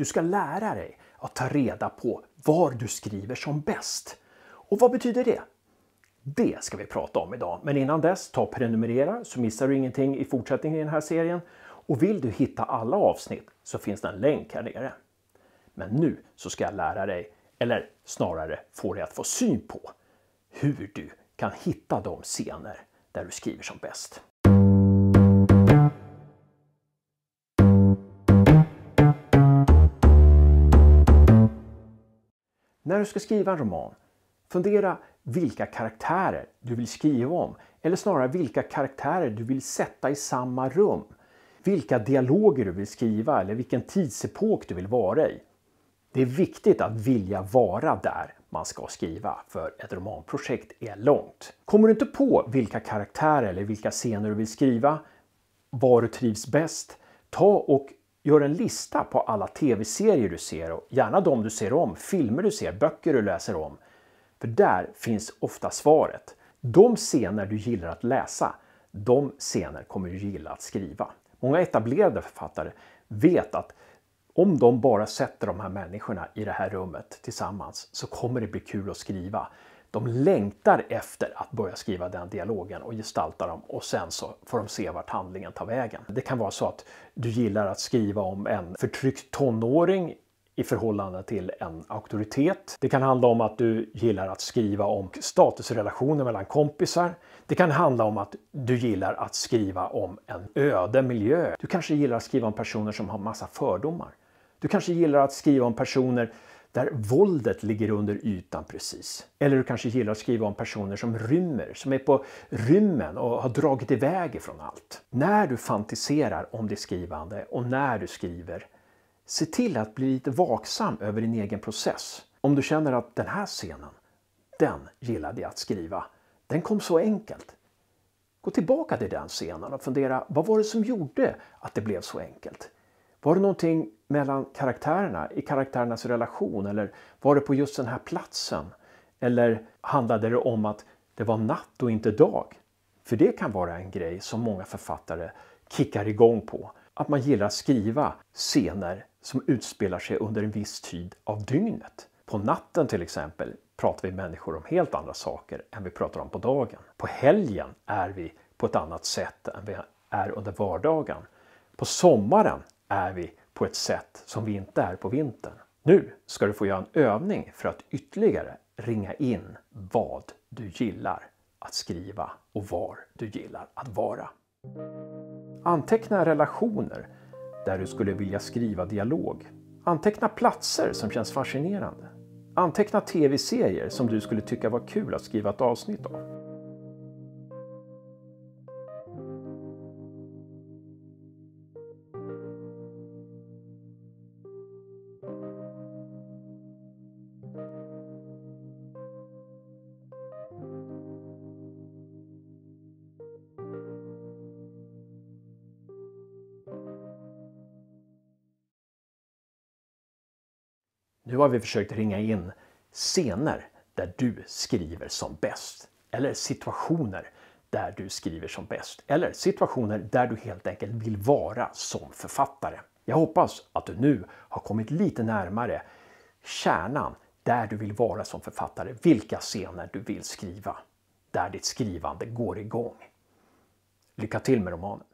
Du ska lära dig att ta reda på var du skriver som bäst. Och vad betyder det? Det ska vi prata om idag. Men innan dess, ta och prenumerera så missar du ingenting i fortsättningen i den här serien. Och vill du hitta alla avsnitt så finns det en länk här nere. Men nu så ska jag lära dig, eller snarare få dig att få syn på hur du kan hitta de scener där du skriver som bäst. När du ska skriva en roman, fundera vilka karaktärer du vill skriva om. Eller snarare vilka karaktärer du vill sätta i samma rum. Vilka dialoger du vill skriva eller vilken tidsepok du vill vara i. Det är viktigt att vilja vara där man ska skriva, för ett romanprojekt är långt. Kommer du inte på vilka karaktärer eller vilka scener du vill skriva, var du trivs bäst, ta och Gör en lista på alla tv-serier du ser och gärna de du ser om, filmer du ser, böcker du läser om. För där finns ofta svaret. De scener du gillar att läsa, de scener kommer du gilla att skriva. Många etablerade författare vet att om de bara sätter de här människorna i det här rummet tillsammans så kommer det bli kul att skriva. De längtar efter att börja skriva den dialogen och gestalta dem och sen så får de se vart handlingen tar vägen. Det kan vara så att du gillar att skriva om en förtryckt tonåring i förhållande till en auktoritet. Det kan handla om att du gillar att skriva om statusrelationer mellan kompisar. Det kan handla om att du gillar att skriva om en öde miljö. Du kanske gillar att skriva om personer som har massa fördomar. Du kanske gillar att skriva om personer där våldet ligger under ytan precis. Eller du kanske gillar att skriva om personer som rymmer, som är på rymmen och har dragit iväg ifrån allt. När du fantiserar om ditt skrivande och när du skriver, se till att bli lite vaksam över din egen process. Om du känner att den här scenen, den gillade jag att skriva. Den kom så enkelt. Gå tillbaka till den scenen och fundera, vad var det som gjorde att det blev så enkelt? Var det någonting mellan karaktärerna, i karaktärernas relation eller var det på just den här platsen? Eller handlade det om att det var natt och inte dag? För det kan vara en grej som många författare kickar igång på. Att man gillar att skriva scener som utspelar sig under en viss tid av dygnet. På natten till exempel pratar vi människor om helt andra saker än vi pratar om på dagen. På helgen är vi på ett annat sätt än vi är under vardagen. På sommaren är vi på ett sätt som vi inte är på vintern. Nu ska du få göra en övning för att ytterligare ringa in vad du gillar att skriva och var du gillar att vara. Anteckna relationer där du skulle vilja skriva dialog. Anteckna platser som känns fascinerande. Anteckna tv-serier som du skulle tycka var kul att skriva ett avsnitt av. Nu har vi försökt ringa in scener där du skriver som bäst. Eller situationer där du skriver som bäst. Eller situationer där du helt enkelt vill vara som författare. Jag hoppas att du nu har kommit lite närmare kärnan där du vill vara som författare, vilka scener du vill skriva, där ditt skrivande går igång. Lycka till med romanen!